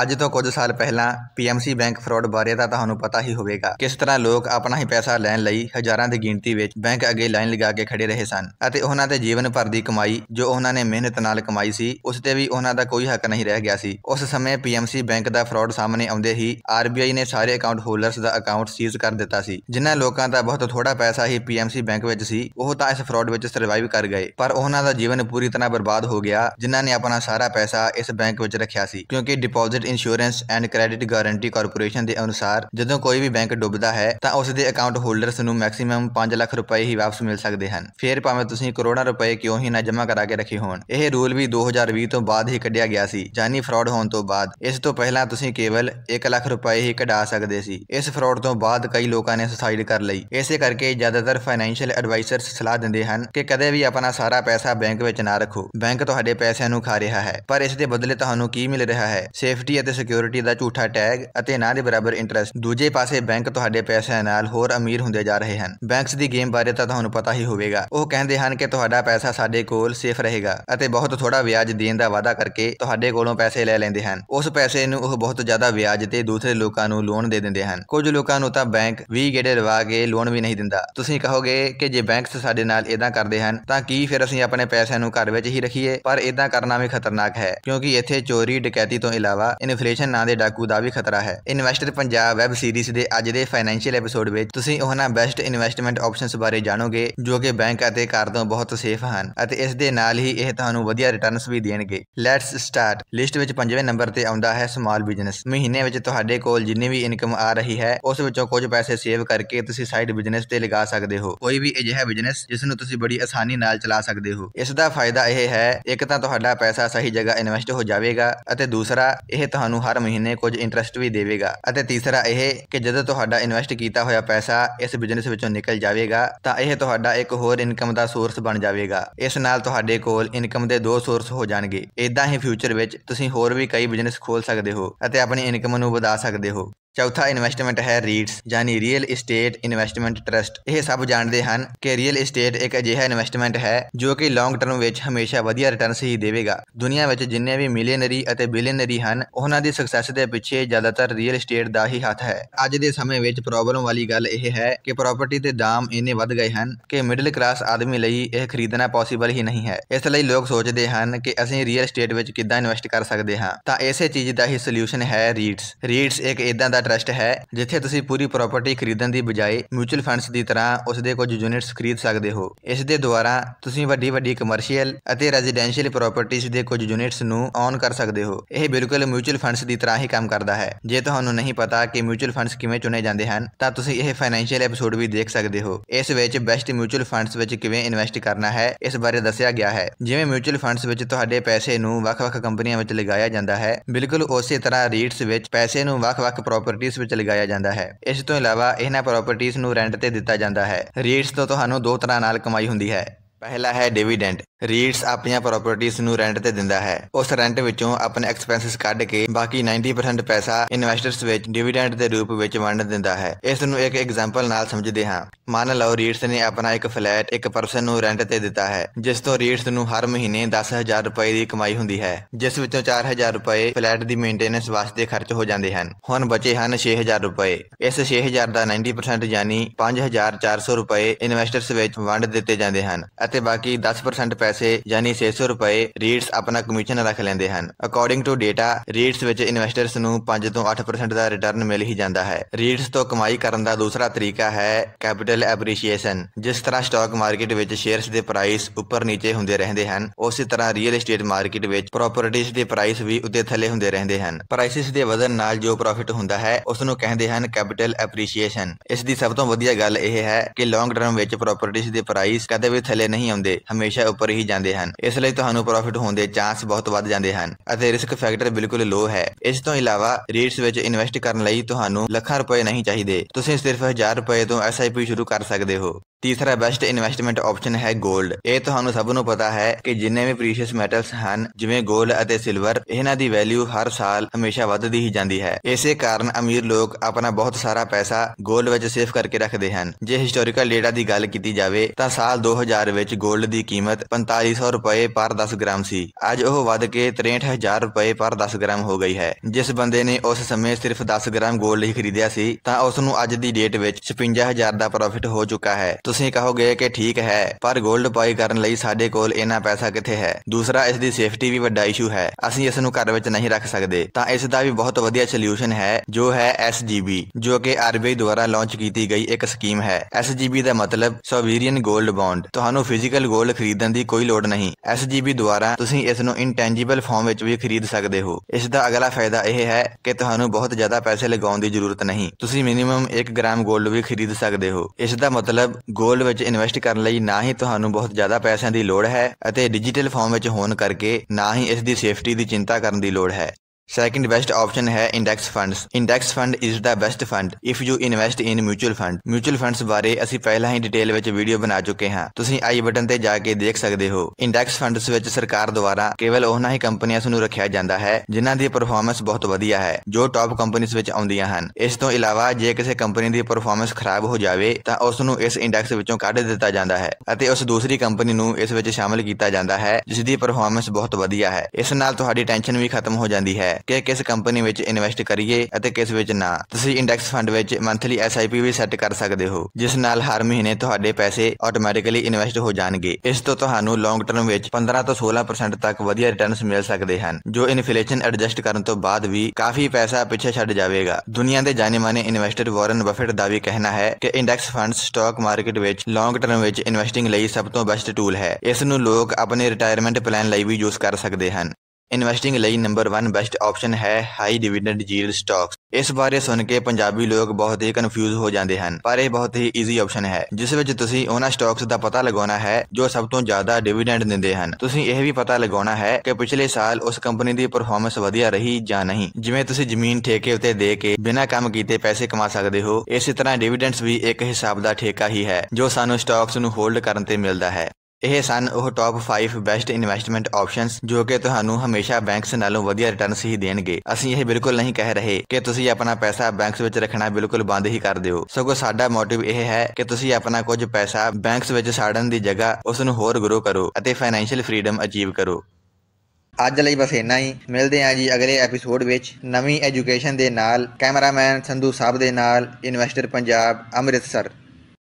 ਅੱਜ ਤੋਂ ਕੁਝ ਸਾਲ ਪਹਿਲਾਂ ਪੀਐਮਸੀ ਬੈਂਕ ਫਰਾਡ ਬਾਰੇ ਤਾਂ ਤੁਹਾਨੂੰ ਪਤਾ ਹੀ ਹੋਵੇਗਾ ਕਿਸ ਤਰ੍ਹਾਂ ਲੋਕ ਆਪਣਾ ਹੀ ਪੈਸਾ ਲੈਣ ਲਈ ਹਜ਼ਾਰਾਂ ਦੀ ਗਿਣਤੀ ਵਿੱਚ ਬੈਂਕ ਅੱਗੇ ਲਾਈਨ ਲਗਾ ਕੇ ਖੜੇ ਰਹੇ ਸਨ ਅਤੇ ਉਹਨਾਂ ਦੇ ਜੀਵਨ ਭਰ ਦੀ ਕਮਾਈ ਜੋ ਉਹਨਾਂ ਨੇ ਮਿਹਨਤ ਨਾਲ ਕਮਾਈ ਸੀ ਉਸ ਤੇ ਵੀ ਉਹਨਾਂ ਦਾ ਕੋਈ ਹੱਕ ਨਹੀਂ ਰਹਿ ਗਿਆ ਸੀ ਉਸ ਸਮੇਂ ਪੀਐਮਸੀ ਬੈਂਕ ਦਾ ਫਰਾਡ ਸਾਹਮਣੇ ਆਉਂਦੇ ਹੀ ਆਰਬੀਆਈ ਨੇ ਸਾਰੇ ਅਕਾਊਂਟ ਹੋਲਡਰਸ ਦਾ ਅਕਾਊਂਟ ਸੀਜ਼ ਕਰ ਦਿੱਤਾ ਸੀ ਜਿਨ੍ਹਾਂ ਲੋਕਾਂ ਦਾ ਬਹੁਤ ਥੋੜਾ ਪੈਸਾ ਹੀ ਪੀਐਮਸੀ ਬੈਂਕ ਵਿੱਚ ਸੀ ਉਹ ਤਾਂ ਇਸ ਫਰਾਡ ਵਿੱਚ ਸਰਵਾਈਵ ਕਰ ਗਏ ਪਰ ਉਹਨਾਂ ਦਾ ਜੀਵਨ ਪੂਰੀ ਤਰ੍ਹਾਂ ਬਰਬਾਦ ਹੋ ਗਿਆ ਜਿਨ੍ਹਾਂ ਨੇ ਆਪਣਾ ਸਾਰਾ ਪੈਸਾ ਇਸ ਬੈਂਕ ਵਿੱਚ ਰੱਖਿਆ ਸੀ ਕਿਉਂਕਿ deposit insurance and credit guarantee corporation ਦੇ ਅਨੁਸਾਰ ਜਦੋਂ ਕੋਈ ਵੀ ਬੈਂਕ ਡੁੱਬਦਾ ਹੈ ਤਾਂ ਉਸ ਦੇ ਅਕਾਊਂਟ ਹੋਲਡਰਸ ਨੂੰ ਮੈਕਸਿਮਮ 5 ਲੱਖ ਰੁਪਏ ਹੀ ਵਾਪਸ ਮਿਲ ਸਕਦੇ ਹਨ ਫਿਰ ਭਾਵੇਂ ਤੁਸੀਂ ਕਰੋੜਾਂ ਰੁਪਏ ਕਿਉਂ ਹੀ ਨਾ ਜਮ੍ਹਾਂ ਕਰਾ ਕੇ ਰੱਖੇ ਹੋਣ ਇਹ ਰੂਲ ਵੀ 2020 ਤੋਂ ਬਾਅਦ ਹੀ ਕੱਢਿਆ ਗਿਆ ਸੀ ਜਾਨੀ ਫਰਾਡ ਹੋਣ ਤੋਂ ਬਾਅਦ ਇਸ ਤੋਂ ਪਹਿਲਾਂ ਤੁਸੀਂ ਕੇਵਲ 1 ਲੱਖ ਰੁਪਏ ਹੀ ਕਢਾ ਸਕਦੇ ਸੀ ਇਸ ਫਰਾਡ ਤੋਂ ਬਾਅਦ ਕਈ ਲੋਕਾਂ ਨੇ ਸੁਸਾਈਡ ਕਰ ਲਈ ਇਸੇ ਕਰਕੇ ਜ਼ਿਆਦਾਤਰ ਫਾਈਨੈਂਸ਼ੀਅਲ ਐਡਵਾਈਜ਼ਰਸ ਸਲਾਹ ਦਿੰਦੇ ਹਨ ਕਿ ਕਦੇ ਵੀ ਆਪਣਾ ਸਾਰਾ ਪੈਸਾ ਬੈਂਕ ਵਿੱਚ ਨਾ ਰੱਖੋ ਬੈਂਕ ਤੁਹਾਡੇ ਪੈਸਿਆਂ ਨੂੰ ਖਾ ਰਿਹਾ ਹੈ ਪਰ ਇਸ ਦੇ ਬਦਲੇ ਤੁਹਾਨੂੰ ਕੀ ਮਿਲ ਰਿਹਾ ਹੈ ਸੇਫਟੀ ਐਨਪੀ ਅਤੇ ਸਿਕਿਉਰਿਟੀ ਦਾ ਝੂਠਾ ਟੈਗ ਅਤੇ ਨਾ ਦੇ ਬਰਾਬਰ ਇੰਟਰਸਟ ਦੂਜੇ ਪਾਸੇ ਬੈਂਕ ਤੁਹਾਡੇ ਪੈਸਿਆਂ ਨਾਲ ਹੋਰ ਅਮੀਰ ਹੁੰਦੇ ਜਾ ਰਹੇ ਹਨ ਬੈਂਕਸ ਦੀ ਗੇਮ ਬਾਰੇ ਤਾਂ ਤੁਹਾਨੂੰ ਪਤਾ ਹੀ ਹੋਵੇਗਾ ਉਹ ਕਹਿੰਦੇ ਹਨ ਕਿ ਤੁਹਾਡਾ ਪੈਸਾ ਸਾਡੇ ਕੋਲ ਸੇਫ ਰਹੇਗਾ ਅਤੇ ਬਹੁਤ ਥੋੜਾ ਵਿਆਜ ਦੇਣ ਦਾ ਵਾਅਦਾ ਕਰਕੇ ਤੁਹਾਡੇ ਕੋਲੋਂ ਪੈਸੇ ਲੈ ਲੈਂਦੇ ਹਨ ਉਸ ਪੈਸੇ ਨੂੰ ਉਹ ਬਹੁਤ ਜ਼ਿਆਦਾ ਵਿਆਜ ਤੇ ਦੂਸਰੇ ਲੋਕਾਂ ਨੂੰ ਲੋਨ ਦੇ ਦਿੰਦੇ ਹਨ ਕੁਝ ਲੋਕਾਂ ਨੂੰ ਤਾਂ ਬੈਂਕ 20 ਗੇੜੇ ਲਵਾ ਕੇ ਲੋਨ ਵੀ ਨਹੀਂ ਦਿੰਦਾ ਤੁਸੀਂ ਕਹੋਗੇ ਕਿ ਜੇ ਬੈਂਕਸ ਸਾਡੇ ਨਾਲ ਇਦਾਂ ਕਰਦੇ ਹਨ ਤਾਂ ਕੀ ਫਿਰ ਅਸੀਂ ਆਪਣੇ ਪੈਸਿਆਂ ਨੂੰ ਘਰ ਵਿੱਚ ਹੀ ਰੱਖੀਏ ਪਰ ਇਦਾਂ ਕਰਨਾ ਵੀ ਖਤਰਨਾਕ ਹੈ ਕਿਉਂਕਿ ਇੱਥੇ ਚੋਰੀ ਡਕੈਤੀ ਤੋਂ ਇਲਾਵਾ ਇਨਫਲੇਸ਼ਨ ਨਾਂ ਦੇ ਡਾਕੂ ਦਾ ਵੀ ਖਤਰਾ ਹੈ ਇਨਵੈਸਟਰ ਪੰਜਾਬ ਵੈਬ ਸੀਰੀਜ਼ ਦੇ ਅੱਜ ਦੇ ਫਾਈਨੈਂਸ਼ੀਅਲ ਐਪੀਸੋਡ ਵਿੱਚ ਤੁਸੀਂ ਉਹਨਾਂ ਬੈਸਟ ਇਨਵੈਸਟਮੈਂਟ ਆਪਸ਼ਨਸ ਬਾਰੇ ਜਾਣੋਗੇ ਜੋ ਕਿ ਬੈਂਕ ਅਤੇ ਕਾਰ ਤੋਂ ਬਹੁਤ ਸੇਫ ਹਨ ਅਤੇ ਇਸ ਦੇ ਨਾਲ ਹੀ ਇਹ ਤੁਹਾਨੂੰ ਵਧੀਆ ਰਿਟਰਨਸ ਵੀ ਦੇਣਗੇ ਲੈਟਸ ਸਟਾਰਟ ਲਿਸਟ ਵਿੱਚ ਪੰਜਵੇਂ ਨੰਬਰ ਤੇ ਆਉਂਦਾ ਹੈ ਸਮਾਲ ਬਿਜ਼ਨਸ ਮਹੀਨੇ ਵਿੱਚ ਤੁਹਾਡੇ ਕੋਲ ਜਿੰਨੀ ਵੀ ਇਨਕਮ ਆ ਰਹੀ ਹੈ ਉਸ ਵਿੱਚੋਂ ਕੁਝ ਪੈਸੇ ਸੇਵ ਕਰਕੇ ਤੁਸੀਂ ਸਾਈਡ ਬਿਜ਼ਨਸ ਤੇ ਲਗਾ ਸਕਦੇ ਹੋ ਕੋਈ ਵੀ ਅਜਿਹਾ ਬਿਜ਼ਨਸ ਜਿਸ ਨੂੰ ਤੁਸੀਂ ਬੜੀ ਆਸਾਨੀ ਨਾਲ ਚਲਾ ਸਕਦੇ ਹੋ ਇਸ ਦਾ ਫਾਇਦਾ ਇਹ ਹੈ ਇੱਕ ਤਾਂ ਤੁਹਾਡਾ ਪੈਸਾ ਸਹੀ ਜਗ੍ਹਾ ਇਨਵੈਸਟ ਹੋ ਜਾਵੇਗਾ ਅਤੇ ਦੂਸਰਾ ਇਹ ਤੁਹਾਨੂੰ ਹਰ ਮਹੀਨੇ ਕੁਝ ਇੰਟਰਸਟ ਵੀ ਦੇਵੇਗਾ ਅਤੇ ਤੀਸਰਾ ਇਹ ਕਿ ਜਦੋਂ ਤੁਹਾਡਾ ਇਨਵੈਸਟ ਕੀਤਾ ਹੋਇਆ ਪੈਸਾ ਇਸ ਬਿਜ਼ਨਸ ਵਿੱਚੋਂ ਨਿਕਲ ਜਾਵੇਗਾ ਤਾਂ ਇਹ ਤੁਹਾਡਾ ਇੱਕ ਹੋਰ ਇਨਕਮ ਦਾ ਸੋਰਸ ਬਣ ਜਾਵੇਗਾ ਇਸ ਨਾਲ ਤੁਹਾਡੇ ਕੋਲ ਇਨਕਮ ਦੇ ਦੋ ਸੋਰਸ ਹੋ ਜਾਣਗੇ ਇਦਾਂ ਹੀ ਫਿਊਚਰ ਵਿੱਚ ਤੁਸੀਂ ਹੋਰ ਵੀ ਕਈ ਬਿਜ਼ਨਸ ਖੋਲ ਸਕਦੇ ਹੋ ਅਤੇ ਆਪਣੀ ਇਨਕਮ ਨੂੰ ਵਧਾ ਸਕਦੇ ਹੋ ਚੌਥਾ ਇਨਵੈਸਟਮੈਂਟ ਹੈ ਰੀਟਸ ਯਾਨੀ ਰੀਅਲ ਏਸਟੇਟ ਇਨਵੈਸਟਮੈਂਟ ਟਰਸਟ ਇਹ ਸਭ ਜਾਣਦੇ ਹਨ ਕਿ ਰੀਅਲ ਏਸਟੇਟ ਇੱਕ ਅਜਿਹਾ ਇਨਵੈਸਟਮੈਂਟ ਹੈ ਜੋ ਕਿ ਲੌਂਗ ਟਰਮ ਵਿੱਚ ਹਮੇਸ਼ਾ ਵਧੀਆ ਰਿਟਰਨਸ ਹੀ ਦੇਵੇਗਾ ਦੁਨੀਆ ਵਿੱਚ ਜਿੰਨੇ ਵੀ ਮਿਲੀਅਨਰੀ ਅਤੇ ਬਿਲੀਅਨਰੀ ਹਨ ਉਹਨਾਂ ਦੀ ਸਕਸੈਸ ਦੇ ਪਿੱਛੇ ਜ਼ਿਆਦਾਤਰ ਰੀਅਲ ਏਸਟੇਟ ਦਾ ਹੀ ਹੱਥ ਹੈ ਅੱਜ ਦੇ ਸਮੇਂ ਵਿੱਚ ਪ੍ਰੋਬਲਮ ਵਾਲੀ ਗੱਲ ਇਹ ਹੈ ਕਿ ਪ੍ਰਾਪਰਟੀ ਦੇ ਦਾਮ ਇੰਨੇ ਵੱਧ ਗਏ ਹਨ ਕਿ ਮਿਡਲ ਕਲਾਸ ਆਦਮੀ ਲਈ ਇਹ ਖਰੀਦਣਾ ਪੋਸੀਬਲ ਹੀ ਨਹੀਂ ਹੈ ਇਸ ਲਈ ਲੋਕ ਸੋਚਦੇ ਹਨ ਕਿ ਅਸੀਂ ਰੀਅਲ ਏਸਟੇਟ ਵਿੱਚ ਕਿੱਦਾਂ ਇਨਵੈਸਟ ਕਰ ਸਕਦੇ ਹਾਂ ਤਾਂ ਇਸੇ ਚੀਜ਼ ਦਾ ਹੀ ਸੋਲੂਸ਼ਨ ਹੈ ਰੀਟਸ ਰੀਟਸ ਇੱਕ ਇਦਾਂ ਦਾ ਟਰਸਟ ਹੈ ਜਿੱਥੇ ਤੁਸੀਂ ਪੂਰੀ ਪ੍ਰਾਪਰਟੀ ਖਰੀਦਣ ਦੀ ਬਜਾਏ ਮਿਊਚੁਅਲ ਫੰਡਸ ਦੀ ਤਰ੍ਹਾਂ ਉਸ ਦੇ ਕੁਝ ਯੂਨਿਟਸ ਖਰੀਦ ਸਕਦੇ ਹੋ ਇਸ ਦੇ ਦੁਆਰਾ ਤੁਸੀਂ ਵੱਡੀ ਵੱਡੀ ਕਮਰਸ਼ੀਅਲ ਅਤੇ ਰੈਜ਼ੀਡੈਂਸ਼ੀਅਲ ਪ੍ਰਾਪਰਟੀਆਂ ਦੇ ਕੁਝ ਯੂਨਿਟਸ ਨੂੰ ਔਨ ਕਰ ਸਕਦੇ ਹੋ ਇਹ ਬਿਲਕੁਲ ਮਿਊਚੁਅਲ ਫੰਡਸ ਦੀ ਤਰ੍ਹਾਂ ਹੀ ਕੰਮ ਕਰਦਾ ਹੈ ਜੇ ਤੁਹਾਨੂੰ ਨਹੀਂ ਪਤਾ ਕਿ ਮਿਊਚੁਅਲ ਫੰਡਸ ਕਿਵੇਂ ਚੁਣੇ ਜਾਂਦੇ ਹਨ ਤਾਂ ਤੁਸੀਂ ਇਹ ਫਾਈਨੈਂਸ਼ੀਅਲ ਐਪੀਸੋਡ ਵੀ ਦੇਖ ਸਕਦੇ ਹੋ ਇਸ ਵਿੱਚ ਬੈਸਟ ਮਿਊਚੁਅਲ ਫੰਡਸ ਵਿੱਚ ਕਿਵੇਂ ਇਨਵੈਸਟ ਕਰਨਾ ਹੈ ਇਸ ਬਾਰੇ ਦੱਸਿਆ ਗਿਆ ਹੈ ਜਿਵੇਂ ਮਿਊਚੁਅਲ ਫੰਡਸ ਵਿੱਚ ਤੁਹਾਡੇ ਪੈਸੇ ਨੂੰ ਵੱਖ-ਵੱਖ ਕੰਪਨੀਆਂ ਵਿੱਚ ਲਗਾਇਆ ਜਾਂਦਾ ਹੈ ਬਿਲਕੁਲ ਉਸੇ ਤਰ੍ਹਾਂ ਰੀਟਸ ਵਿੱਚ ਪੈਸੇ ਨੂੰ ਵੱਖ-ਵੱਖ ਪ੍ਰਾਪਰਟੀ ਪ੍ਰਾਪਰਟੀਆਂ ਵਿੱਚ ਲਗਾਇਆ ਜਾਂਦਾ ਹੈ ਇਸ ਤੋਂ ਇਲਾਵਾ ਇਹਨਾਂ ਪ੍ਰਾਪਰਟੀਆਂ ਨੂੰ ਰੈਂਟ ਤੇ ਦਿੱਤਾ ਜਾਂਦਾ ਹੈ ਰੀਟਸ ਤੋਂ ਤੁਹਾਨੂੰ ਦੋ ਤਰ੍ਹਾਂ ਨਾਲ ਕਮਾਈ ਹੁੰਦੀ ਹੈ ਪਹਿਲਾ ਹੈ ਡਿਵੀਡੈਂਡ ਰੀਟਸ ਆਪਣੀਆਂ ਪ੍ਰਾਪਰਟੀਆਂ ਨੂੰ ਰੈਂਟ ਤੇ ਦਿੰਦਾ ਹੈ ਉਸ ਰੈਂਟ ਵਿੱਚੋਂ ਆਪਣੇ ਐਕਸਪੈਂਸਸ ਕੱਢ ਕੇ ਬਾਕੀ 90% ਪੈਸਾ ਇਨਵੈਸਟਰਸ ਵਿੱਚ ਡਿਵੀਡੈਂਡ ਦੇ ਰੂਪ ਵਿੱਚ ਵੰਡ ਦਿੰਦਾ ਹੈ ਇਸ ਨੂੰ ਇੱਕ ਐਗਜ਼ਾਮਪਲ ਨਾਲ ਸਮਝਦੇ ਹਾਂ ਮੰਨ ਲਓ ਰੀਟਸ ਨੇ ਆਪਣਾ ਇੱਕ ਫਲੈਟ ਇੱਕ ਪਰਸਨ ਨੂੰ ਰੈਂਟ ਤੇ ਦਿੱਤਾ ਹੈ ਜਿਸ ਤੋਂ ਰੀਟਸ ਨੂੰ ਹਰ ਮਹੀਨੇ 10000 ਰੁਪਏ ਦੀ ਕਮਾਈ ਹੁੰਦੀ ਹੈ ਜਿਸ ਵਿੱਚੋਂ 4000 ਰੁਪਏ ਫਲੈਟ ਦੀ ਮੇਨਟੇਨੈਂਸ ਵਾਸਤੇ ਖਰਚ ਹੋ ਜਾਂਦੇ ਹਨ ਹੁਣ ਬਚੇ ਹਨ 6000 ਰੁਪਏ ਇਸ 6000 ਦਾ 90% ਯਾਨੀ 5400 ਰੁਪਏ ਇਨਵੈਸਟਰਸ ਵਿੱਚ ਵੰਡ ਦਿੱਤੇ ਜਾਂਦੇ ਹਨ ਅਤੇ ਬਾਕੀ 10% ਪੈਸੇ ਯਾਨੀ 600 ਰੁਪਏ ਰੀਟਸ ਆਪਣਾ ਕਮਿਸ਼ਨ ਰੱਖ ਲੈਂਦੇ ਹਨ ਅਕੋਰਡਿੰਗ ਟੂ ਡੇਟਾ ਰੀਟਸ ਵਿੱਚ ਇਨਵੈਸਟਰਸ ਨੂੰ 5 ਤੋਂ 8% ਦਾ ਰਿਟਰਨ ਮਿਲ ਹੀ ਜਾਂਦਾ ਹੈ ਰੀਟਸ ਤੋਂ ਕਮਾਈ ਕਰਨ ਦਾ ਦੂਸਰਾ ਤਰੀਕਾ ਹੈ ਕੈਪੀਟਲ ਐਪਰੀਸ਼ੀਏਸ਼ਨ ਜਿਸ ਤਰ੍ਹਾਂ ਸਟਾਕ ਮਾਰਕੀਟ ਵਿੱਚ ਸ਼ੇਅਰਸ ਦੇ ਪ੍ਰਾਈਸ ਉੱਪਰ ਨੀਚੇ ਹੁੰਦੇ ਰਹਿੰਦੇ ਹਨ ਉਸੇ ਤਰ੍ਹਾਂ ਰੀਅਲ ਏਸਟੇਟ ਮਾਰਕੀਟ ਵਿੱਚ ਪ੍ਰਾਪਰਟੀਆਂ ਦੇ ਪ੍ਰਾਈਸ ਵੀ ਉੱਤੇ ਥੱਲੇ ਹੁੰਦੇ ਰਹਿੰਦੇ ਹਨ ਪ੍ਰਾਈਸਿਸ ਦੇ ਵਧਣ ਨਾਲ ਜੋ ਪ੍ਰੋਫਿਟ ਹੁੰਦਾ ਹੈ ਉਸ ਨੂੰ ਕਹਿੰਦੇ ਹਨ ਕੈਪੀਟਲ ਐਪਰੀਸ਼ੀਏਸ਼ਨ ਇਸ ਦੀ ਸਭ ਤੋਂ ਵਧੀਆ ਗੱਲ ਇਹ ਹੈ ਕਿ ਲੌਂਗ ਟਰਮ ਵਿੱਚ ਪ੍ਰਾਪਰਟੀਆਂ ਦੇ ਪ੍ਰਾਈਸ ਕਦੇ ਵੀ ਥੱਲੇ ਨਹੀਂ ਆਉਂਦੇ ਹਮੇਸ਼ਾ ਉੱਪਰ ਹੀ ਜਾਂਦੇ ਹਨ ਇਸ ਲਈ ਤੁਹਾਨੂੰ ਪ੍ਰੋਫਿਟ ਹੋਣ ਦੇ ਚਾਂਸ ਬਹੁਤ ਵੱਧ ਜਾਂਦੇ ਹਨ ਅਤੇ ਰਿਸਕ ਫੈਕਟਰ ਬਿਲਕੁਲ ਲੋ ਹੈ ਇਸ ਤੋਂ ਇਲਾਵਾ ਰੀਟਸ ਵਿੱਚ ਇਨਵੈਸਟ ਕਰਨ ਲਈ ਤੁਹਾਨੂੰ ਲੱਖਾਂ ਰੁਪਏ ਨਹੀਂ ਚਾਹੀਦੇ ਤੁਸੀਂ ਸਿਰਫ 1000 ਰੁਪਏ ਤੋਂ ਐਸਆਈਪੀ ਸ਼ੁਰੂ ਕਰ ਸਕਦੇ ਹੋ ਤੀਸਰਾ ਬੈਸਟ ਇਨਵੈਸਟਮੈਂਟ ਆਪਸ਼ਨ ਹੈ 골ਡ ਇਹ ਤੁਹਾਨੂੰ ਸਭ ਨੂੰ ਪਤਾ ਹੈ ਕਿ ਜਿੰਨੇ ਵੀ ਪ੍ਰੀਸ਼ੀਅਸ ਮੈਟਲਸ ਹਨ ਜਿਵੇਂ 골ਡ ਅਤੇ ਸਿਲਵਰ ਇਹਨਾਂ ਦੀ ਵੈਲਿਊ ਹਰ ਸਾਲ ਹਮੇਸ਼ਾ ਵੱਧਦੀ ਹੀ ਜਾਂਦੀ ਹੈ ਇਸੇ ਕਾਰਨ ਅਮੀਰ ਲੋਕ ਆਪਣਾ ਬਹੁਤ ਸਾਰਾ ਪੈਸਾ 골ਡ ਵਿੱਚ ਸੇਵ ਕਰਕੇ ਰੱਖਦੇ ਹਨ ਜੇ ਹਿਸਟੋਰੀਕਲ ਡੇਟਾ ਦੀ ਗੱਲ ਕੀਤੀ ਜਾਵੇ ਤਾਂ ਸਾਲ 2000 ਵਿੱਚ 골ਡ ਦੀ ਕੀਮਤ 4500 ਰੁਪਏ ਪਰ 10 ਗ੍ਰਾਮ ਸੀ ਅੱਜ ਉਹ ਵੱਧ ਕੇ 63000 ਰੁਪਏ ਪਰ 10 ਗ੍ਰਾਮ ਹੋ ਗਈ ਹੈ ਜਿਸ ਬੰਦੇ ਨੇ ਉਸ ਸਮੇਂ ਸਿਰਫ 10 ਗ੍ਰਾਮ 골ਡ ਹੀ ਖਰੀਦਿਆ ਸੀ ਤਾਂ ਉਸ ਨੂੰ ਅੱਜ ਦੀ ਡੇਟ ਵਿੱਚ 56000 ਦਾ ਪ੍ਰੋਫਿਟ ਹੋ ਚੁੱਕਾ ਹੈ ਤੁਸੀਂ ਕਹੋਗੇ ਕਿ ਠੀਕ ਹੈ ਪਰ 골ਡ ਪਾਈ ਕਰਨ ਲਈ ਸਾਡੇ ਕੋਲ ਇਹਨਾਂ ਪੈਸਾ ਕਿੱਥੇ ਹੈ ਦੂਸਰਾ ਇਸ ਦੀ ਸੇਫਟੀ ਵੀ ਵੱਡਾ ਇਸ਼ੂ ਹੈ ਅਸੀਂ ਇਸ ਨੂੰ ਘਰ ਵਿੱਚ ਨਹੀਂ ਰੱਖ ਸਕਦੇ ਤਾਂ ਇਸ ਦਾ ਵੀ ਬਹੁਤ ਵਧੀਆ ਸੋਲੂਸ਼ਨ ਹੈ ਜੋ ਹੈ ਐਸਜੀਬੀ ਜੋ ਕਿ RBI ਦੁਆਰਾ ਲਾਂਚ ਕੀਤੀ ਗਈ ਇੱਕ ਸਕੀਮ ਹੈ ਐਸਜੀਬੀ ਦਾ ਮਤਲਬ ਸੋਵੀਰੀਅਨ 골ਡ ਬੌਂਡ ਤੁਹਾਨੂੰ ਫਿਜ਼ੀਕਲ 골ਡ ਖਰੀਦਣ ਦੀ ਕੋਈ ਲੋੜ ਨਹੀਂ ਐਸਜੀਬੀ ਦੁਆਰਾ ਤੁਸੀਂ ਇਸ ਨੂੰ ਇਨਟੈਂਜੀਬਲ ਫਾਰਮ ਵਿੱਚ ਵੀ ਖਰੀਦ ਸਕਦੇ ਹੋ ਇਸ ਦਾ ਅਗਲਾ ਫਾਇਦਾ ਇਹ ਹੈ ਕਿ ਤੁਹਾਨੂੰ ਬਹੁਤ ਜ਼ਿਆਦਾ ਪੈਸੇ ਲਗਾਉਣ ਦੀ ਜ਼ਰੂਰਤ ਨਹੀਂ ਤੁਸੀਂ ਮਿਨੀਮਮ 1 ਗ੍ਰਾਮ 골ਡ ਵੀ ਖਰੀਦ ਸਕਦੇ ਹੋ ਇਸ ਦਾ ਮਤਲਬ ਗੋਲ ਵਿੱਚ ਇਨਵੈਸਟ ਕਰਨ ਲਈ ਨਾ ਹੀ ਤੁਹਾਨੂੰ ਬਹੁਤ ਜ਼ਿਆਦਾ ਪੈਸਿਆਂ ਦੀ ਲੋੜ ਹੈ ਅਤੇ ਡਿਜੀਟਲ ਫਾਰਮ ਵਿੱਚ ਹੋਣ ਕਰਕੇ ਨਾ ਹੀ ਇਸ ਦੀ ਸੇਫਟੀ ਦੀ ਚਿੰਤਾ ਕਰਨ ਦੀ ਲੋੜ ਹੈ Second best option है index funds. Index fund is the best fund if you invest in mutual fund. Mutual funds ਬਾਰੇ ਅਸੀਂ ਪਹਿਲਾਂ ਹੀ ਡਿਟੇਲ ਵਿੱਚ ਵੀਡੀਓ ਬਣਾ ਚੁੱਕੇ ਹਾਂ। ਤੁਸੀਂ ਆਈ ਬਟਨ ਤੇ ਜਾ ਕੇ ਦੇਖ ਸਕਦੇ ਹੋ। ਇੰਡੈਕਸ ਫੰਡਸ ਵਿੱਚ ਸਰਕਾਰ ਦੁਆਰਾ ਕੇਵਲ ਉਹਨਾਂ ਹੀ ਕੰਪਨੀਆਂ ਨੂੰ ਰੱਖਿਆ ਜਾਂਦਾ ਹੈ ਜਿਨ੍ਹਾਂ ਦੀ ਪਰਫਾਰਮੈਂਸ ਬਹੁਤ ਵਧੀਆ ਹੈ ਜੋ ਟਾਪ ਕੰਪਨੀਆਂ ਵਿੱਚ ਆਉਂਦੀਆਂ ਹਨ। ਇਸ ਤੋਂ ਇਲਾਵਾ ਜੇ ਕਿਸੇ ਕੰਪਨੀ ਦੀ ਪਰਫਾਰਮੈਂਸ ਖਰਾਬ ਹੋ ਜਾਵੇ ਤਾਂ ਉਸ ਨੂੰ ਇਸ ਇੰਡੈਕਸ ਵਿੱਚੋਂ ਕੱਢ ਦਿੱਤਾ ਜਾਂਦਾ ਹੈ ਅਤੇ ਉਸ ਦੂਸਰੀ ਕੰਪਨੀ ਨੂੰ ਇਸ ਵਿੱਚ ਸ਼ਾਮਲ ਕੀਤਾ ਜਾਂਦਾ ਹੈ ਜਿਸ ਦੀ ਪਰਫਾਰਮੈਂਸ ਬਹੁਤ ਵਧੀਆ ਹੈ। ਇਸ ਨਾਲ ਤੁਹਾਡੀ ਟੈਨਸ਼ਨ ਵੀ ਖਤਮ ਹੋ ਜਾਂਦੀ ਹੈ। ਕਿ ਕਿਸ ਕੰਪਨੀ ਵਿੱਚ ਇਨਵੈਸਟ ਕਰੀਏ ਅਤੇ ਕਿਸ ਵਿੱਚ ਨਾ ਤੁਸੀਂ ਇੰਡੈਕਸ ਫੰਡ ਵਿੱਚ ਮੰਥਲੀ ਐਸਆਈਪੀ ਵੀ ਸੈੱਟ ਕਰ ਸਕਦੇ ਹੋ ਜਿਸ ਨਾਲ ਹਰ ਮਹੀਨੇ ਤੁਹਾਡੇ ਪੈਸੇ ਆਟੋਮੈਟਿਕਲੀ ਇਨਵੈਸਟ ਹੋ ਜਾਣਗੇ ਇਸ ਤੋਂ ਤੁਹਾਨੂੰ ਲੌਂਗ ਟਰਮ ਵਿੱਚ 15 ਤੋਂ 16% ਤੱਕ ਵਧੀਆ ਰਿਟਰਨਸ ਮਿਲ ਸਕਦੇ ਹਨ ਜੋ ਇਨਫਲੇਸ਼ਨ ਐਡਜਸਟ ਕਰਨ ਤੋਂ ਬਾਅਦ ਵੀ ਕਾਫੀ ਪੈਸਾ ਪਿੱਛੇ ਛੱਡ ਜਾਵੇਗਾ ਦੁਨੀਆ ਦੇ ਜਾਣੇ-ਮਾਣੇ ਇਨਵੈਸਟਰ ਵਾਰਨ ਬਫੇਟ ਦਾ ਵੀ ਕਹਿਣਾ ਹੈ ਕਿ ਇੰਡੈਕਸ ਫੰਡਸ ਸਟਾਕ ਮਾਰਕੀਟ ਵਿੱਚ ਲੌਂਗ ਟਰਮ ਵਿੱਚ ਇਨਵੈਸਟਿੰਗ ਲਈ ਸਭ ਤੋਂ ਬੈਸਟ ਟੂਲ ਹੈ ਇਸ ਨੂੰ ਲੋਕ ਆਪਣੇ ਰਿਟਾਇਰਮੈਂਟ ਪਲਾਨ ਲਈ ਵੀ ਯੂਜ਼ ਕਰ ਸਕਦੇ ਹਨ ਇਨਵੈਸਟਿੰਗ ਲਈ ਨੰਬਰ 1 ਬੈਸਟ ਆਪਸ਼ਨ ਹੈ ਹਾਈ ਡਿਵੀਡੈਂਡ ਯੀਲਡ ਸਟਾਕਸ ਇਸ ਬਾਰੇ ਸੁਣ ਕੇ ਪੰਜਾਬੀ ਲੋਕ ਬਹੁਤ ਹੀ ਕਨਫਿਊਜ਼ ਹੋ ਜਾਂਦੇ ਹਨ ਪਰ ਇਹ ਬਹੁਤ ਹੀ ਈਜ਼ੀ ਆਪਸ਼ਨ ਹੈ ਜਿਸ ਵਿੱਚ ਤੁਸੀਂ ਉਹਨਾਂ ਸਟਾਕਸ ਦਾ ਪਤਾ ਲਗਾਉਣਾ ਹੈ ਜੋ ਸਭ ਤੋਂ ਜ਼ਿਆਦਾ ਡਿਵੀਡੈਂਡ ਦਿੰਦੇ ਹਨ ਤੁਸੀਂ ਇਹ ਵੀ ਪਤਾ ਲਗਾਉਣਾ ਹੈ ਕਿ ਪਿਛਲੇ ਸਾਲ ਉਸ ਕੰਪਨੀ ਦੀ ਪਰਫਾਰਮੈਂਸ ਵਧੀਆ ਰਹੀ ਜਾਂ ਨਹੀਂ ਜਿਵੇਂ ਤੁਸੀਂ ਜ਼ਮੀਨ ਠੇਕੇ ਉਤੇ ਦੇ ਕੇ ਬਿਨਾਂ ਕੰਮ ਕੀਤੇ ਪੈਸੇ ਕਮਾ ਸਕਦੇ ਹੋ ਇਸੇ ਤਰ੍ਹਾਂ ਡਿਵੀਡੈਂਡਸ ਵੀ ਇੱਕ ਹਿਸਾਬ ਦਾ ਠੇਕਾ ਹੀ ਹੈ ਜੋ ਸਾਨੂੰ ਸਟਾਕਸ ਨੂੰ ਹੋਲਡ ਕਰਨ ਤੇ ਮਿਲਦਾ ਹੈ ਇਹ ਸਨ ਉਹ ਟੌਪ 5 ਬੈਸਟ ਇਨਵੈਸਟਮੈਂਟ ਆਪਸ਼ਨਸ ਜੋ ਕਿ ਤੁਹਾਨੂੰ ਹਮੇਸ਼ਾ ਬੈਂਕਸ ਨਾਲੋਂ ਵਧੀਆ ਰਿਟਰਨਸ ਹੀ ਦੇਣਗੇ ਅਸੀਂ ਇਹ ਬਿਲਕੁਲ ਨਹੀਂ ਕਹਿ ਰਹੇ ਕਿ ਤੁਸੀਂ ਆਪਣਾ ਪੈਸਾ ਬੈਂਕਸ ਵਿੱਚ ਰੱਖਣਾ ਬਿਲਕੁਲ ਬੰਦ ਹੀ ਕਰ ਦਿਓ ਸਗੋਂ ਸਾਡਾ ਮੋਟਿਵ ਇਹ ਹੈ ਕਿ ਤੁਸੀਂ ਆਪਣਾ ਕੁਝ ਪੈਸਾ ਬੈਂਕਸ ਵਿੱਚ ਸਾੜਨ ਦੀ ਜਗ੍ਹਾ ਉਸ ਨੂੰ ਹੋਰ ਗਰੋ ਕਰੋ ਅਤੇ ਫਾਈਨੈਂਸ਼ੀਅਲ ਫਰੀडम ਅਚੀਵ ਕਰੋ ਅੱਜ ਲਈ ਬਸ ਇੰਨਾ ਹੀ ਮਿਲਦੇ ਆਂ ਜੀ ਅਗਲੇ ਐਪੀਸੋਡ ਵਿੱਚ ਨਵੀਂ ਐਜੂਕੇਸ਼ਨ ਦੇ ਨਾਲ ਕੈਮਰਾਮੈਨ ਸੰਧੂ ਸਾਹਿਬ ਦੇ ਨਾਲ ਇਨਵੈਸਟਰ ਪੰਜਾਬ ਅੰਮ੍ਰਿਤਸਰ